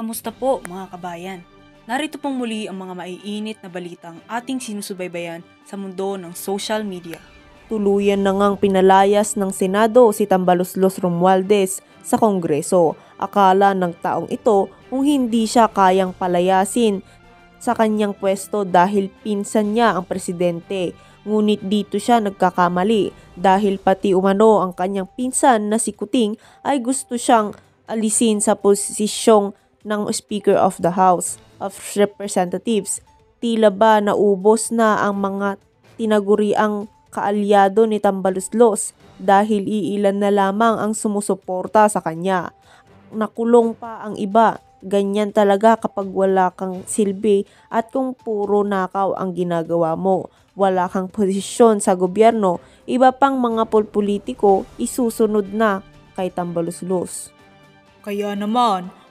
Kamusta po mga kabayan? Narito pong muli ang mga maiinit na balitang ating sinusubaybayan sa mundo ng social media. Tuluyan na ngang pinalayas ng Senado si Tambaloslos Romualdez sa Kongreso. Akala ng taong ito kung hindi siya kayang palayasin sa kanyang pwesto dahil pinsan niya ang presidente. Ngunit dito siya nagkakamali dahil pati umano ang kanyang pinsan na si Kuting ay gusto siyang alisin sa posisyong ng Speaker of the House of Representatives. Tila ba naubos na ang mga tinaguriang kaalyado ni Tambaluslos dahil iilan na lamang ang sumusuporta sa kanya. Nakulong pa ang iba Ganyan talaga kapag wala kang silbi at kung puro nakaw ang ginagawa mo. Wala kang posisyon sa gobyerno, iba pang mga politiko isusunod na kay Tambaluslos. Kaya naman,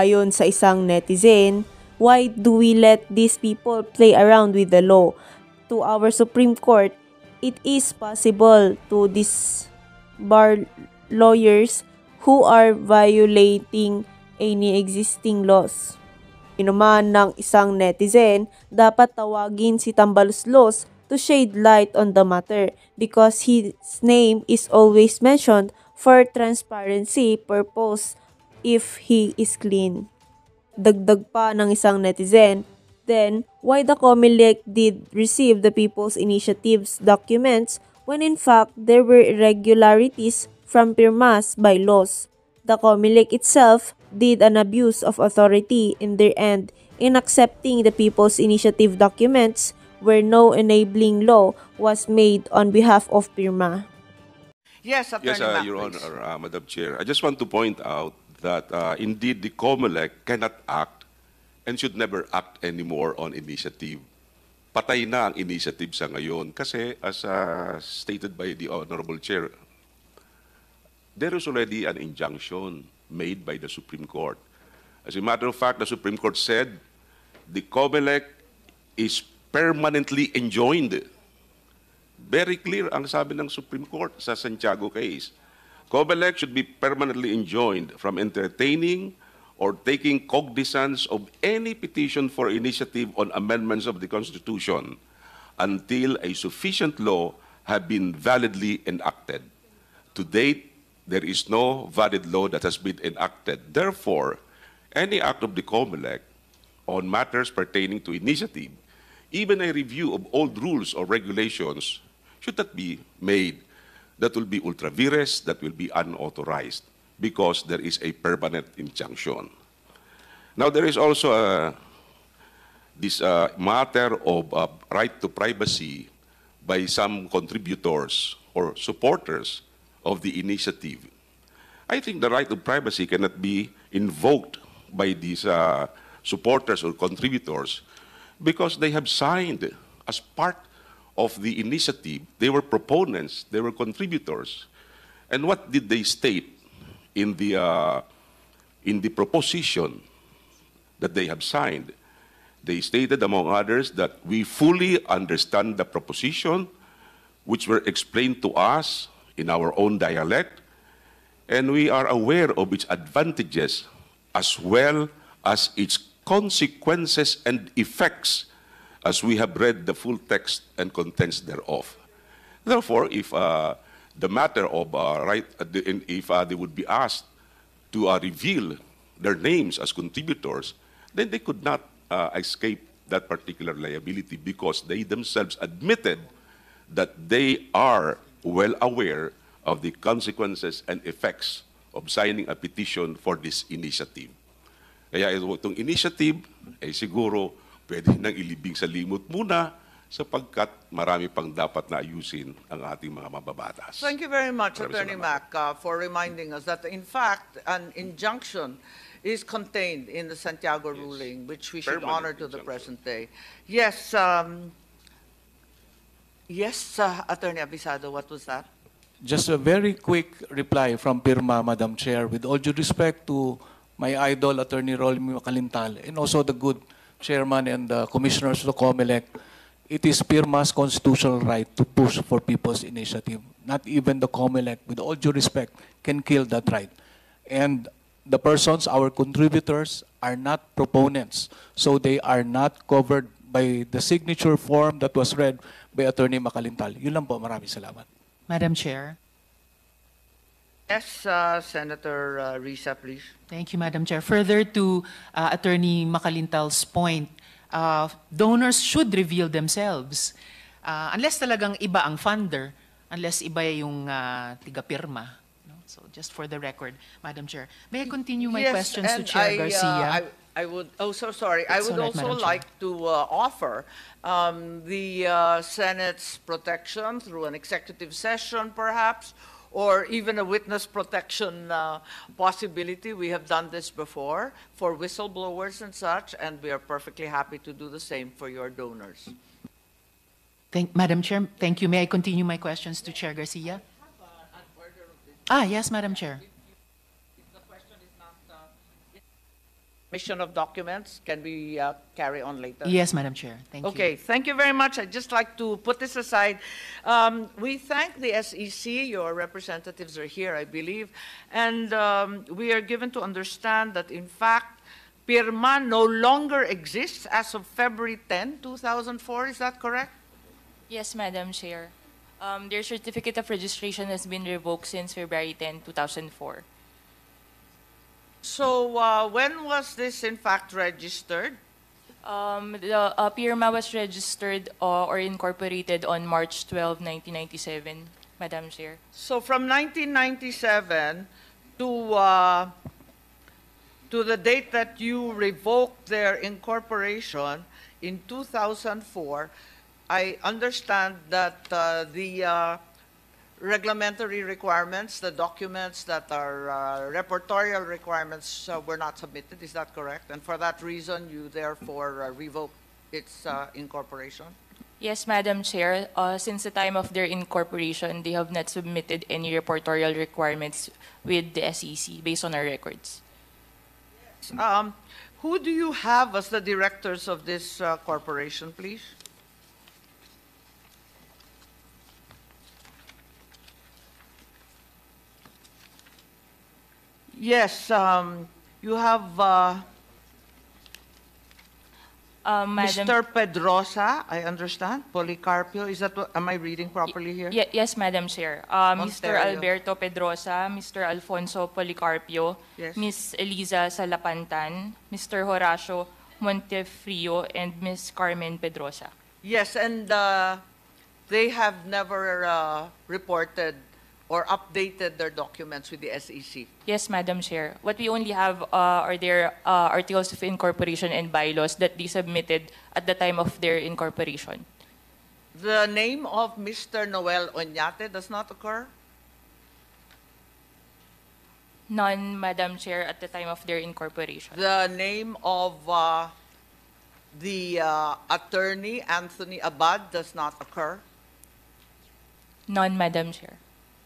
ayon sa isang netizen, why do we let these people play around with the law? To our Supreme Court, it is possible to disbar lawyers who are violating any existing laws. Inuman ng isang netizen, dapat tawagin si Los to shade light on the matter because his name is always mentioned for transparency purpose if he is clean. Dagdag pa ng isang netizen, then why the COMELEC did receive the People's Initiative's documents when in fact there were irregularities from PIRMAS by laws. The COMELEC itself did an abuse of authority in their end in accepting the People's Initiative documents where no enabling law was made on behalf of PIRMA. Yes, Attorney Yes, uh, Mac, Your Honor, uh, Madam Chair, I just want to point out that uh, indeed the COMELEC cannot act and should never act anymore on initiative. Patay na ang initiative sa ngayon kasi as uh, stated by the Honorable Chair, there is already an injunction made by the Supreme Court. As a matter of fact, the Supreme Court said the COMELEC is permanently enjoined. Very clear ang sabi ng Supreme Court sa Santiago case. COMELEC should be permanently enjoined from entertaining or taking cognizance of any petition for initiative on amendments of the Constitution until a sufficient law have been validly enacted. To date, there is no valid law that has been enacted. Therefore, any act of the COMELEC on matters pertaining to initiative, even a review of old rules or regulations, should not be made that will be ultra vires, that will be unauthorized because there is a permanent injunction. Now, there is also a, uh, this uh, matter of uh, right to privacy by some contributors or supporters of the initiative. I think the right to privacy cannot be invoked by these uh, supporters or contributors because they have signed as part of the initiative. They were proponents, they were contributors. And what did they state in the, uh, in the proposition that they have signed? They stated, among others, that we fully understand the proposition which were explained to us in our own dialect, and we are aware of its advantages as well as its consequences and effects as we have read the full text and contents thereof. Therefore, if uh, the matter of uh, right, uh, if uh, they would be asked to uh, reveal their names as contributors, then they could not uh, escape that particular liability because they themselves admitted that they are well aware of the consequences and effects of signing a petition for this initiative. Kaya itong initiative ay siguro pwede nang ilibing sa limot muna sapagkat marami pang dapat na ayusin ang ating mga mababatas. Thank you very much, Pero Attorney Mac, uh, for reminding us that, in fact, an injunction is contained in the Santiago yes. ruling, which we Permanent should honor to injunction. the present day. Yes, um, yes, uh, Attorney Abisado, what was that? Just a very quick reply from Pirma, Madam Chair, with all due respect to my idol, Attorney Rolly Calintale, and also the good Chairman and the Commissioners of the COMELEC, it is PIRMA's constitutional right to push for people's initiative. Not even the COMELEC, with all due respect, can kill that right. And the persons, our contributors, are not proponents. So they are not covered by the signature form that was read by Attorney Makalintal. Yun lang po. Maraming salamat. Madam Chair. Yes, uh, Senator uh, Risa, please. Thank you, Madam Chair. Further to uh, Attorney Makalintal's point, uh, donors should reveal themselves. Uh, unless talagang iba ang funder, unless iba yung uh, tiga No? So just for the record, Madam Chair. May I continue my yes, questions to Chair I, uh, Garcia? Uh, I, I would, oh, so sorry. It's I would right, also like to uh, offer um, the uh, Senate's protection through an executive session, perhaps, or even a witness protection uh, possibility. We have done this before for whistleblowers and such, and we are perfectly happy to do the same for your donors. Thank, Madam Chair, thank you. May I continue my questions to Chair Garcia? Uh, ah, yes, Madam Chair. submission of documents? Can we uh, carry on later? Yes, Madam Chair. Thank okay, you. Okay, thank you very much. I'd just like to put this aside. Um, we thank the SEC. Your representatives are here, I believe. And um, we are given to understand that, in fact, Pirma no longer exists as of February 10, 2004. Is that correct? Yes, Madam Chair. Um, their certificate of registration has been revoked since February 10, 2004. So uh, when was this in fact registered? Um, the uh, PIRMA was registered uh, or incorporated on March 12, 1997, Madam Chair. So from 1997 to uh, to the date that you revoked their incorporation in 2004, I understand that uh, the uh, Regulatory requirements, the documents that are uh, reportorial requirements uh, were not submitted. Is that correct? And for that reason, you therefore uh, revoke its uh, incorporation? Yes, Madam Chair. Uh, since the time of their incorporation, they have not submitted any reportorial requirements with the SEC based on our records. Um, who do you have as the directors of this uh, corporation, please? Yes, um, you have uh, Uh, Madam- Mr. Pedrosa, I understand, Policarpio, is that, what- am I reading properly here? Ye- yes, Madam Chair. Uh, Mr. Alberto Pedrosa, Mr. Alfonso Policarpio, Yes. Elisa Salapantan, Mr. Horacio Montefrio, and Miss Carmen Pedrosa. Yes, and uh, they have never uh, reported or updated their documents with the SEC? Yes, Madam Chair. What we only have uh, are their uh, articles of incorporation and bylaws that they submitted at the time of their incorporation. The name of Mr. Noel Onyate does not occur? None, Madam Chair, at the time of their incorporation. The name of uh, the uh, attorney, Anthony Abad, does not occur? None, Madam Chair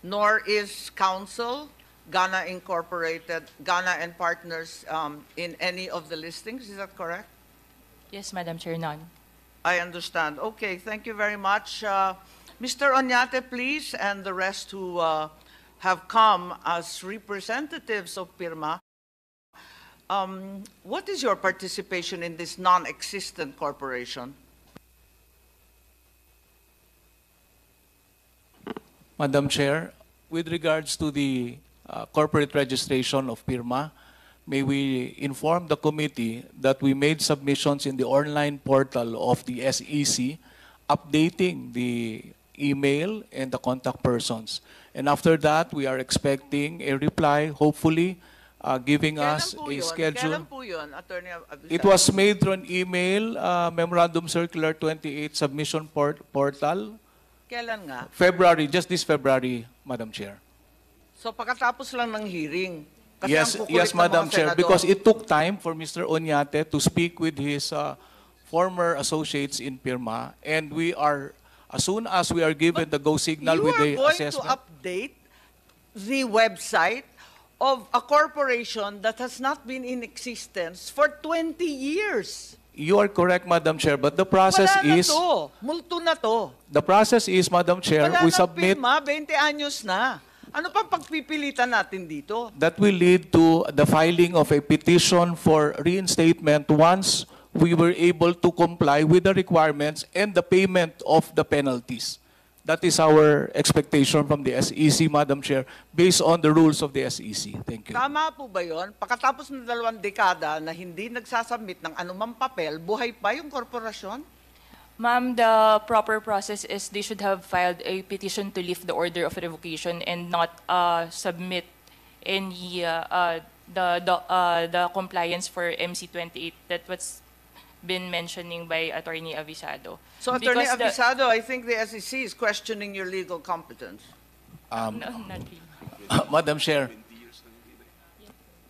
nor is Council, Ghana Incorporated, Ghana and Partners um, in any of the listings. Is that correct? Yes, Madam Chair, none. I understand. Okay, thank you very much. Uh, Mr. Onyate, please, and the rest who uh, have come as representatives of PIRMA. Um, what is your participation in this non-existent corporation? Madam Chair, with regards to the uh, corporate registration of PIRMA, may we inform the committee that we made submissions in the online portal of the SEC updating the email and the contact persons. And after that, we are expecting a reply, hopefully, uh, giving Kailan us a yun? schedule. po yun, Attorney It was made through an email, uh, Memorandum Circular 28 submission port portal, Kailan nga? February, just this February, Madam Chair. So pagkatapos lang ng hearing, kasi yes, yes, Madam Chair, Senador, because it took time for Mr. Onyate to speak with his uh, former associates in Pirma, and we are, as soon as we are given the go signal with the assessment. You are going to update the website of a corporation that has not been in existence for 20 years. You are correct, Madam Chair, but the process Wala is... Wala na to. Multo na to. The process is, Madam Chair, Wala we submit... Wala 20 anyos na. Ano pang pagpipilitan natin dito? That will lead to the filing of a petition for reinstatement once we were able to comply with the requirements and the payment of the penalties. That is our expectation from the SEC, Madam Chair, based on the rules of the SEC. Thank you. Tama po ba yun? Pagkatapos ng dalawang dekada na hindi nagsasubmit ng anumang papel, buhay pa yung korporasyon? Ma'am, the proper process is they should have filed a petition to lift the order of revocation and not uh, submit any uh, uh, the the, uh, the compliance for MC 28 that was been mentioning by Attorney Avisado. So Attorney Because the- Avisado, I think the SEC is questioning your legal competence. Um, No, not really. Madam Chair,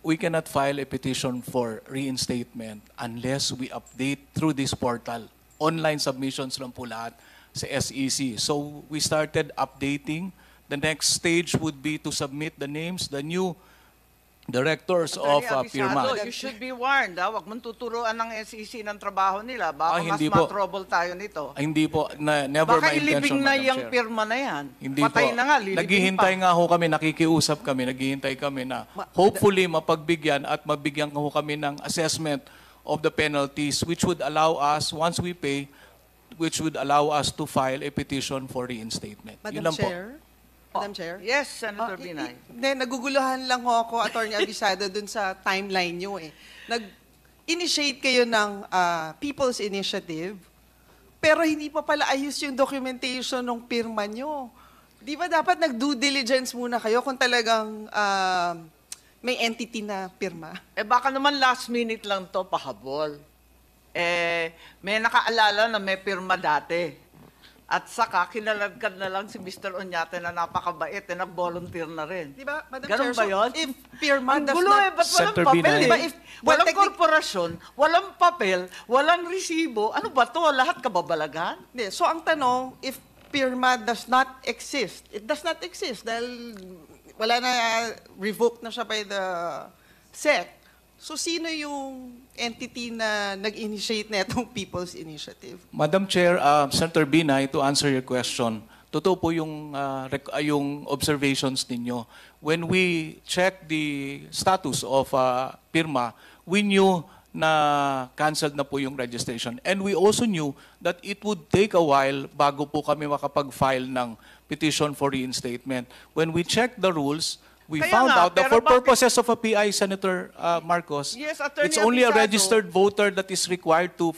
we cannot file a petition for reinstatement unless we update through this portal. Online submissions lang po lahat sa SEC. So we started updating. The next stage would be to submit the names, the new directors of Attorney uh, Abisado, You should be warned. Ha? Ah. Huwag mong tuturuan ng SEC ng trabaho nila. Baka Ay, hindi mas ma-trouble tayo nito. Ay, hindi po. Na, never Baka my intention, ilibing na yung Chair. pirma na yan. Hindi Patay po. na nga, lilibing Naghihintay pa. nga ho kami, nakikiusap kami, naghihintay kami na hopefully mapagbigyan at mabigyan ho kami ng assessment of the penalties which would allow us, once we pay, which would allow us to file a petition for reinstatement. Madam Chair, po. Oh, Madam Chair? Yes, Senator oh, Binay. Hindi, naguguluhan lang ho ako, Attorney Abisado, dun sa timeline nyo eh. Nag-initiate kayo ng ah, People's Initiative, pero hindi pa pala ayos yung documentation ng pirma nyo. Di ba dapat nag-due diligence muna kayo kung talagang ah, may entity na pirma? Eh baka naman last minute lang to pahabol. Eh, may nakaalala na may pirma dati. At saka, kinalagkad na lang si Mr. Onyate na napakabait eh, nag-volunteer na rin. Di ba, Madam Ganun Chair? ba yun? if firma Ang does gulo not... eh, ba't walang Sector papel Diba, if, well, walang technic- walang papel, walang resibo, ano ba to? Lahat kababalagan? Hindi. So ang tanong, if PIRMA does not exist, it does not exist dahil wala na, revoked na siya by the SEC. So sino yung entity na nag-initiate na itong People's Initiative? Madam Chair, uh, Senator Binay, to answer your question, totoo po yung, uh, rec- uh, yung observations ninyo. When we check the status of uh, PIRMA, we knew na canceled na po yung registration. And we also knew that it would take a while bago po kami makapag-file ng petition for reinstatement. When we checked the rules, We Kaya found nga, out that for bakit- purposes of a PI, Senator uh, Marcos, Yes, it's only a registered voter that is required to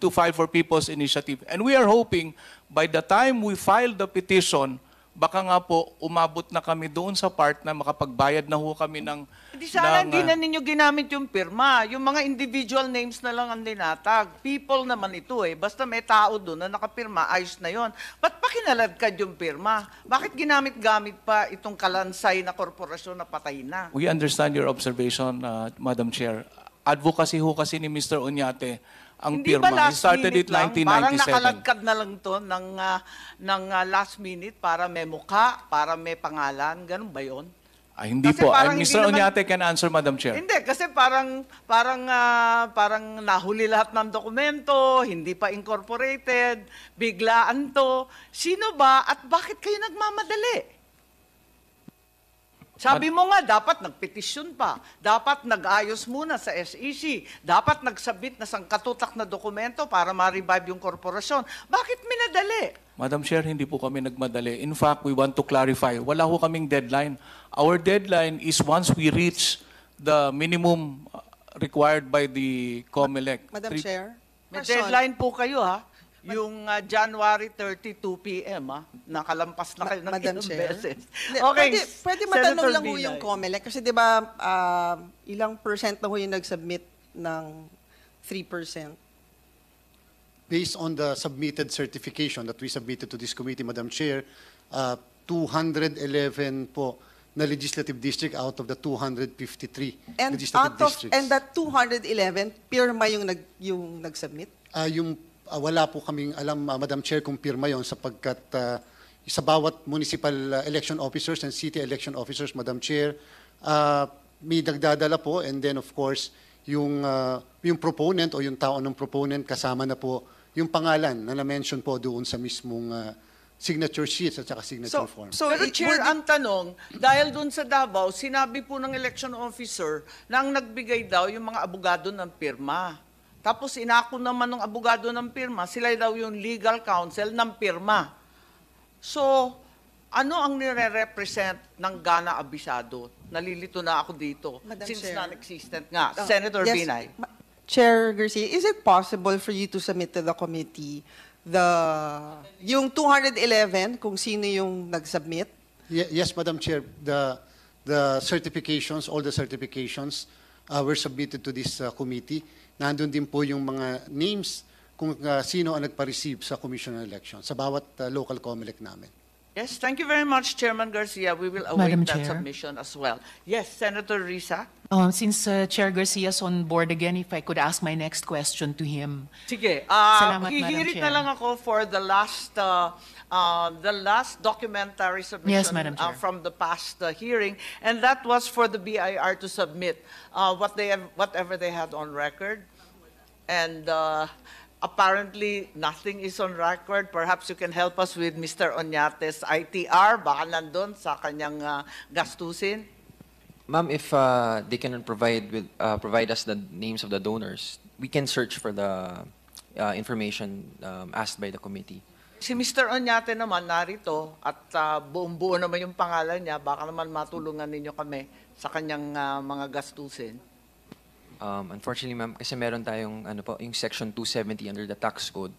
to file for People's Initiative. And we are hoping by the time we file the petition baka nga po umabot na kami doon sa part na makapagbayad na ho kami ng... Hindi sana hindi na ninyo ginamit yung pirma. Yung mga individual names na lang ang dinatag. People naman ito eh. Basta may tao doon na nakapirma, ayos na yon. Ba't pa kinaladkad yung pirma? Bakit ginamit-gamit pa itong kalansay na korporasyon na patay na? We understand your observation, uh, Madam Chair. Advocacy ho kasi ni Mr. Onyate ang Hindi pirma. He started it 1997. Parang nakalagkad na lang to ng, uh, ng uh, last minute para may mukha, para may pangalan. Ganun ba yun? Ah, hindi kasi po. Parang, Mr. Naman, Onyate can answer, Madam Chair. Hindi, kasi parang, parang, uh, parang nahuli lahat ng dokumento, hindi pa incorporated, biglaan to. Sino ba at bakit kayo nagmamadali? Sabi mo nga, dapat nagpetisyon pa. Dapat nag-ayos muna sa SEC. Dapat nagsabit na sang katutak na dokumento para ma-revive yung korporasyon. Bakit minadali? Madam Chair, hindi po kami nagmadali. In fact, we want to clarify. Wala ho kaming deadline. Our deadline is once we reach the minimum required by the COMELEC. Madam Chair? May deadline po kayo ha. Yung uh, January 32 p.m., ah, nakalampas na kayo ng Madam ilang Chair? beses. Okay, Pwede, pwede Senator lang ho Binay. yung COMELEC. Kasi di ba, ah, ilang percent na ho yung nag-submit ng 3%? Based on the submitted certification that we submitted to this committee, Madam Chair, uh, ah, 211 po na legislative district out of the 253 And legislative out of, districts. and that 211, pirma yung, nag, yung nag-submit? Ah, yung uh, wala po kaming alam, uh, Madam Chair, kung pirma yon sapagkat uh, sa bawat municipal uh, election officers and city election officers, Madam Chair, uh, may dagdadala po and then of course, yung, uh, yung proponent o yung tao ng proponent kasama na po yung pangalan na na-mention po doon sa mismong uh, signature sheets at saka signature so, form. So, Pero Chair, ang tanong, dahil doon sa Davao, sinabi po ng election officer na ang nagbigay daw yung mga abogado ng pirma. Tapos inako naman ng abogado ng pirma, sila daw yung legal counsel ng pirma. So, ano ang nire-represent ng Gana Abisado? Nalilito na ako dito Madam since non-existent nga. Uh, Senator yes, Binay. Chair Garcia, is it possible for you to submit to the committee the yung 211 kung sino yung nag-submit? Ye yes, Madam Chair. The the certifications, all the certifications uh, were submitted to this uh, committee. Nandun din po yung mga names kung uh, sino ang nagpa-receive sa commission election sa bawat uh, local COMELEC namin. Yes, thank you very much, Chairman Garcia. We will await Madam that Chair. submission as well. Yes, Senator Risa. Um, since uh, Chair is on board again, if I could ask my next question to him. Sige. Uh, Madam Chair. na lang ako for the last, uh, uh, the last documentary submission yes, Madam Uh, from the past uh, hearing, and that was for the BIR to submit uh, what they have, whatever they had on record. And uh, apparently nothing is on record. Perhaps you can help us with Mr. Onyate's ITR. Baka nandun sa kanyang uh, gastusin. Ma'am, if uh, they cannot provide, with, uh, provide us the names of the donors, we can search for the uh, information um, asked by the committee. Si Mr. Onyate naman narito at uh, buong-buo naman yung pangalan niya. Baka naman matulungan ninyo kami sa kanyang uh, mga gastusin. Um, unfortunately, ma'am, kasi meron tayong ano po, yung section 270 under the tax code.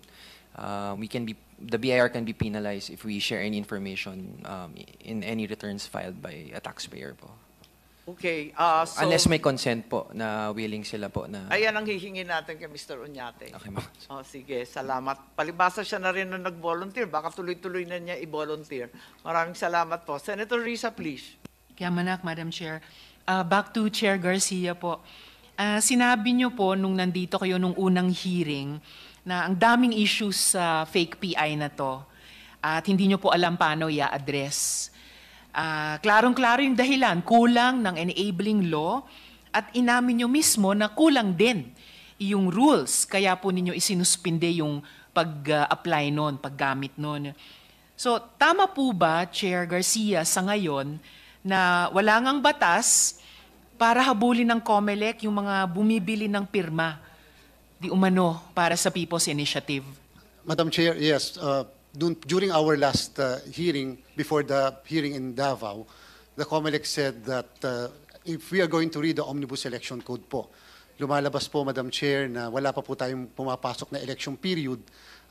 Uh, we can be the BIR can be penalized if we share any information um, in any returns filed by a taxpayer po. Okay, uh, so, Unless may consent po na willing sila po na... Ayan ang hihingin natin kay Mr. Unyate. Okay, ma'am. Oh, sige, salamat. Palibasa siya na rin na nag-volunteer. Baka tuloy-tuloy na niya i-volunteer. Maraming salamat po. Senator Risa, please. Kaya manak, Madam Chair. Uh, back to Chair Garcia po. Uh, sinabi niyo po nung nandito kayo nung unang hearing na ang daming issues sa uh, fake PI na to at hindi niyo po alam paano i-address. Uh, Klarong-klaro yung dahilan, kulang ng enabling law at inamin niyo mismo na kulang din yung rules kaya po ninyo isinuspinde yung pag-apply noon, paggamit noon. So, tama po ba, Chair Garcia, sa ngayon na wala ngang batas para habulin ng COMELEC yung mga bumibili ng pirma di umano para sa People's Initiative. Madam Chair, yes. Uh, during our last uh, hearing, before the hearing in Davao, the COMELEC said that uh, if we are going to read the Omnibus Election Code po, lumalabas po, Madam Chair, na wala pa po tayong pumapasok na election period.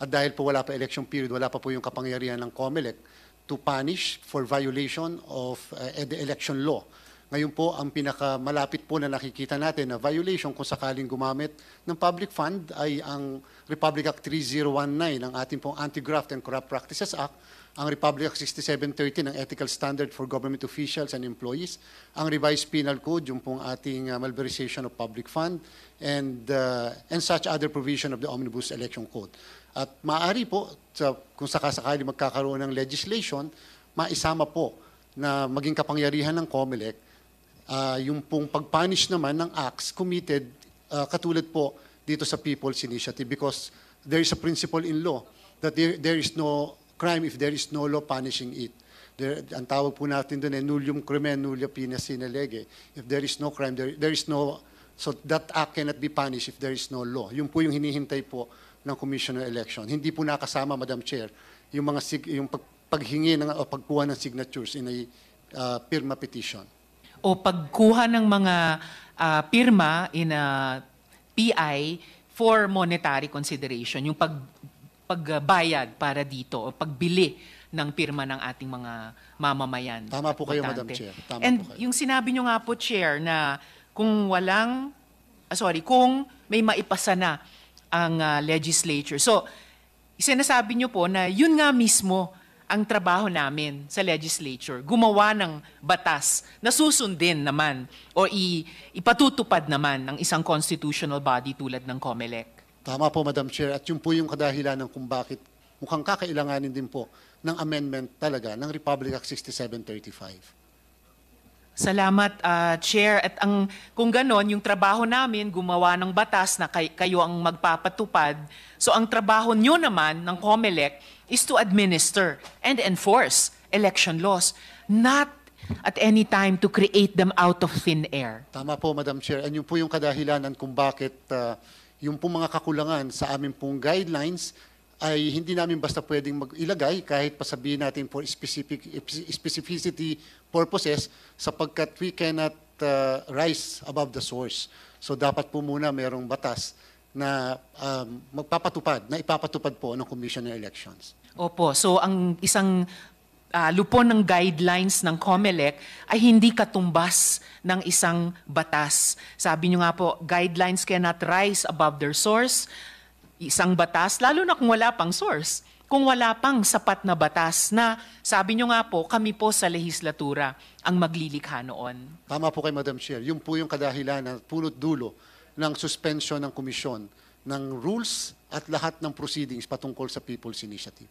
At dahil po wala pa election period, wala pa po yung kapangyarihan ng COMELEC to punish for violation of uh, the election law. Ngayon po, ang pinakamalapit po na nakikita natin na violation kung sakaling gumamit ng public fund ay ang Republic Act 3019, ng ating pong Anti-Graft and Corrupt Practices Act, ang Republic Act 6730 ng Ethical Standard for Government Officials and Employees, ang Revised Penal Code, yung pong ating uh, malversation of public fund, and, uh, and such other provision of the Omnibus Election Code. At maaari po, sa, kung sakasakali magkakaroon ng legislation, maisama po na maging kapangyarihan ng COMELEC uh, yung pong pagpunish naman ng acts committed uh, katulad po dito sa People's Initiative because there is a principle in law that there, there is no crime if there is no law punishing it. There, ang tawag po natin doon ay nullium crimen, nullia pina sine lege. If there is no crime, there, there is no... So that act cannot be punished if there is no law. Yung po yung hinihintay po ng Commissioner Election. Hindi po nakasama, Madam Chair, yung mga sig, yung pag, paghingi ng, o pagkuha ng signatures in a uh, PIRMA petition o pagkuha ng mga uh, pirma in a PI for monetary consideration, yung pag pagbayad para dito o pagbili ng pirma ng ating mga mamamayan. Tama po kayo, Madam Chair. Tama And po kayo. yung sinabi nyo nga po, Chair, na kung walang, ah, sorry, kung may maipasa na ang uh, legislature. So, sinasabi nyo po na yun nga mismo ang trabaho namin sa legislature, gumawa ng batas na susundin naman o ipatutupad naman ng isang constitutional body tulad ng COMELEC. Tama po, Madam Chair. At yun po yung kadahilanan kung bakit mukhang kakailanganin din po ng amendment talaga ng Republic Act 6735. Salamat, uh, Chair. At ang, kung ganon, yung trabaho namin, gumawa ng batas na kay, kayo ang magpapatupad. So ang trabaho nyo naman ng COMELEC is to administer and enforce election laws, not at any time to create them out of thin air. Tama po, Madam Chair. And yun po yung kadahilanan kung bakit uh, yung po mga kakulangan sa aming pong guidelines ay hindi namin basta pwedeng mag-ilagay kahit pasabihin natin for specific specificity purposes sapagkat we cannot uh, rise above the source. So dapat po muna merong batas na um, magpapatupad, na ipapatupad po ng Commission on Elections. Opo. So ang isang uh, lupon ng guidelines ng COMELEC ay hindi katumbas ng isang batas. Sabi nyo nga po, guidelines cannot rise above their source. Isang batas, lalo na kung wala pang source. Kung wala pang sapat na batas na, sabi nyo nga po, kami po sa lehislatura ang maglilikha noon. Tama po kay Madam Chair. Yung po yung kadahilan na punot dulo ng suspension ng komisyon ng rules at lahat ng proceedings patungkol sa People's Initiative.